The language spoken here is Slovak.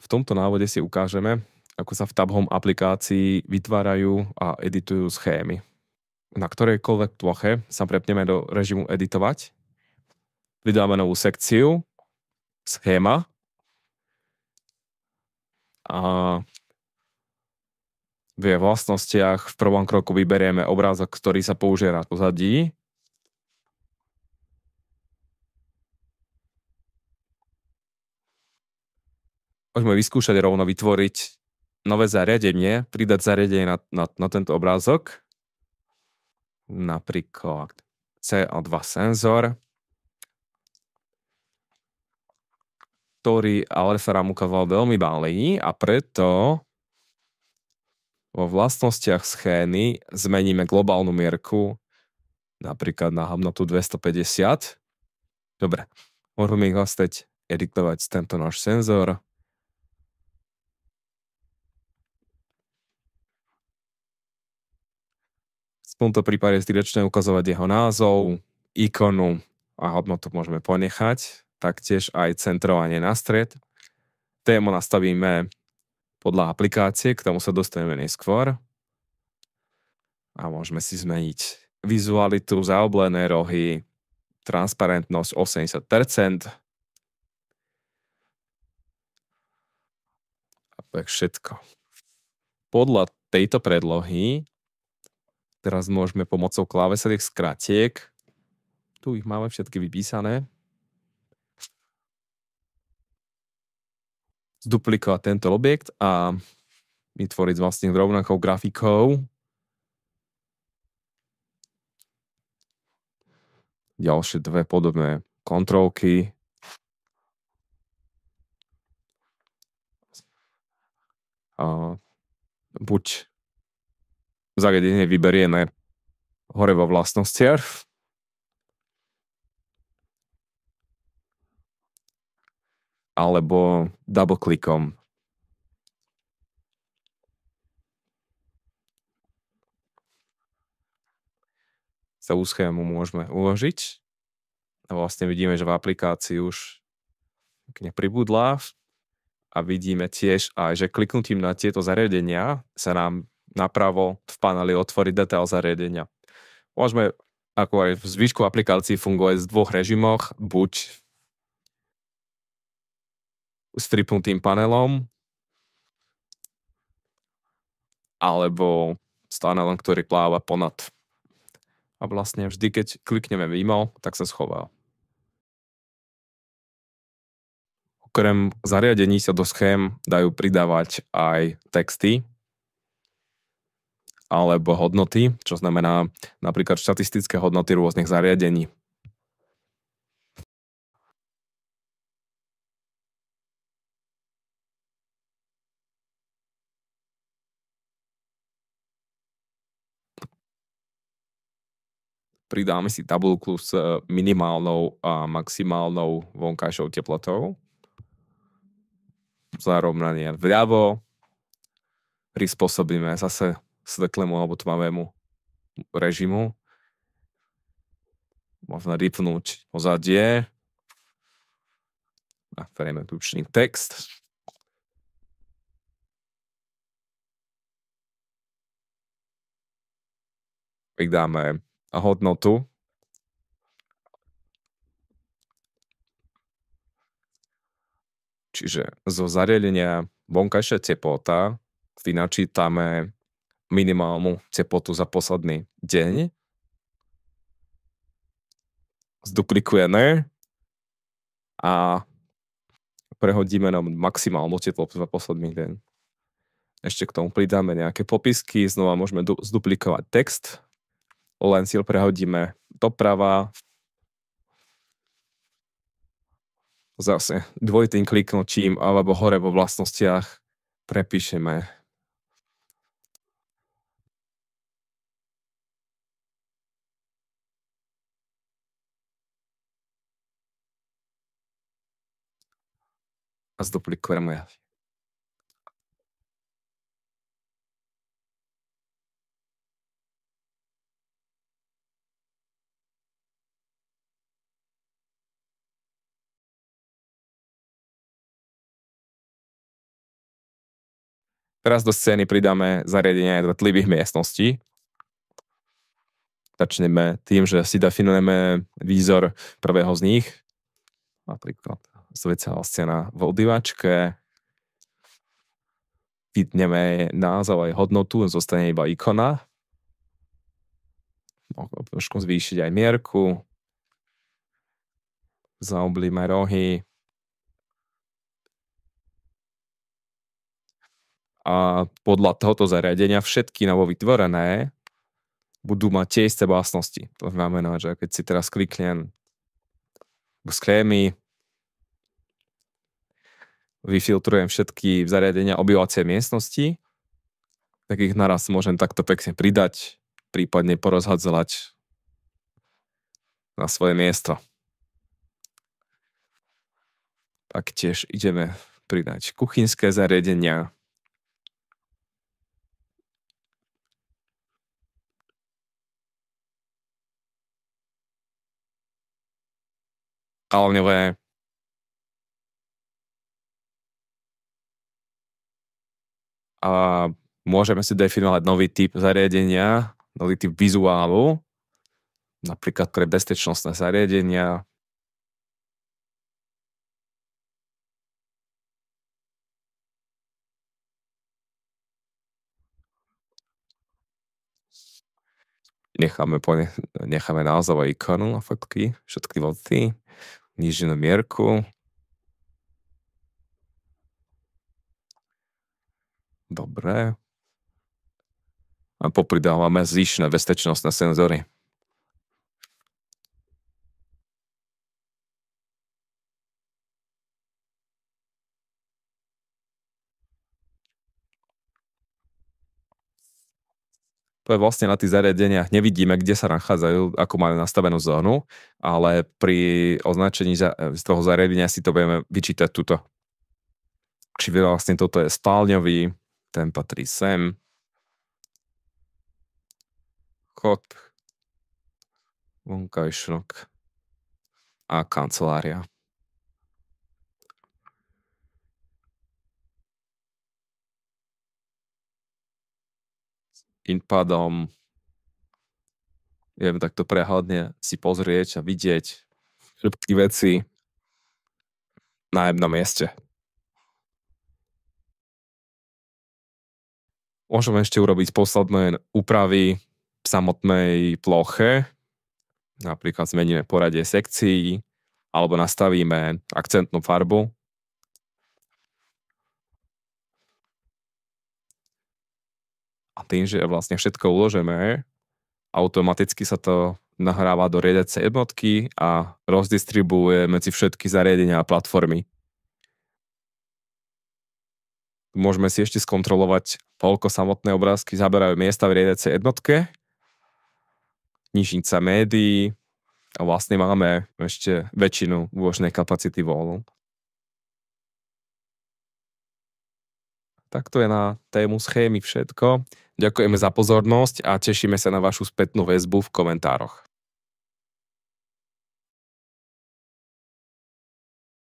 V tomto návode si ukážeme, ako sa v Tabhom aplikácii vytvárajú a editujú schémy. Na ktorejkoľvek ploche sa prepneme do režimu editovať, vydáme novú sekciu, schéma a v jej vlastnostiach v prvom kroku vyberieme obrázok, ktorý sa použije na pozadí poďme vyskúšať rovno vytvoriť nové zariadenie, pridať zariadenie na, na, na tento obrázok. Napríklad CO2 senzor, ktorý ale sa nám ukázal veľmi malý a preto vo vlastnostiach schény zmeníme globálnu mierku napríklad na hodnotu 250. Dobre, môžeme ich vlastne editovať tento náš senzor. tomto prípade striečne ukazovať jeho názov, ikonu a hodnotu môžeme ponechať, taktiež aj centrovanie na stred. Tému nastavíme podľa aplikácie, k tomu sa dostaneme neskôr. A môžeme si zmeniť vizualitu, zaoblené rohy, transparentnosť 80%. A všetko. Podľa tejto predlohy Teraz môžeme pomocou klávesových skratiek, tu ich máme všetky vypísané, zduplikovať tento objekt a vytvoriť vlastne rovnakou grafikou. Ďalšie dve podobné kontrolky. A buď zariadenie vyberieme hore vo vlastnostiach. alebo double klikom. Sa úzchému môžeme uložiť. A vlastne vidíme, že v aplikácii už pribudla a vidíme tiež aj, že kliknutím na tieto zariadenia sa nám napravo v paneli otvoriť detail zariadenia. Môžeme ako aj v zvyšku aplikácií funguje v dvoch režimoch, buď stripnutým panelom, alebo s panelom, ktorý pláva ponad. A vlastne vždy, keď klikneme mimo, tak sa schová. Okrem zariadení sa do schém dajú pridávať aj texty, alebo hodnoty, čo znamená napríklad štatistické hodnoty rôznych zariadení. Pridáme si tabulku s eh, minimálnou a maximálnou vonkajšou teplotou. Zarovnanie vľavo. Prispôsobíme zase svetlému alebo tmavému režimu. Možno ripnúť pozadie. A verejme tučný text. Vydáme hodnotu. Čiže zo zariadenia vonkajšia teplota si minimálnu teplotu za posledný deň. Zduplikujeme a prehodíme na maximálnu teplotu za posledný deň. Ešte k tomu pridáme nejaké popisky, znova môžeme du- zduplikovať text, len si prehodíme doprava, zase dvojitým kliknutím alebo hore vo vlastnostiach prepíšeme az duplik kormujaf. Teraz do scény pridáme zariadenie jednotlivých miestností. Začneme tým, že si definujeme výzor prvého z nich. Napríklad svet sa v obývačke, vytneme názov aj hodnotu, zostane iba ikona. Trošku zvýšiť aj mierku. Zaoblíme rohy. A podľa tohoto zariadenia všetky novo vytvorené, budú mať tie isté vlastnosti. To znamená, že keď si teraz kliknem z schémy, vyfiltrujem všetky zariadenia obyvacie miestnosti, tak ich naraz môžem takto pekne pridať, prípadne porozhadzovať na svoje miesto. Tak tiež ideme pridať kuchynské zariadenia, kalňové a môžeme si definovať nový typ zariadenia, nový typ vizuálu, napríklad pre bezpečnostné zariadenia, necháme, po necháme názov a ikonu na fotky, všetky vody, nížinu mierku, Dobre. A popridávame zvyšné bezpečnostné senzory. to je vlastne na tých zariadeniach nevidíme, kde sa nachádzajú, ako majú nastavenú zónu, ale pri označení z toho zariadenia si to vieme vyčítať tuto. Či vlastne toto je spálňový, ten patrí sem. Chod, vonkajšok a kancelária. Tým pádom viem takto prehľadne si pozrieť a vidieť všetky veci na jednom mieste. Môžeme ešte urobiť posledné úpravy v samotnej ploche, napríklad zmeníme poradie sekcií, alebo nastavíme akcentnú farbu. A tým, že vlastne všetko uložíme, automaticky sa to nahráva do riadiacej jednotky a rozdistribuje medzi všetky zariadenia a platformy. Môžeme si ešte skontrolovať, koľko samotné obrázky zaberajú miesta v riedecej jednotke. Knižnica médií. A vlastne máme ešte väčšinu úložnej kapacity voľnú. Tak to je na tému schémy všetko. Ďakujeme za pozornosť a tešíme sa na vašu spätnú väzbu v komentároch.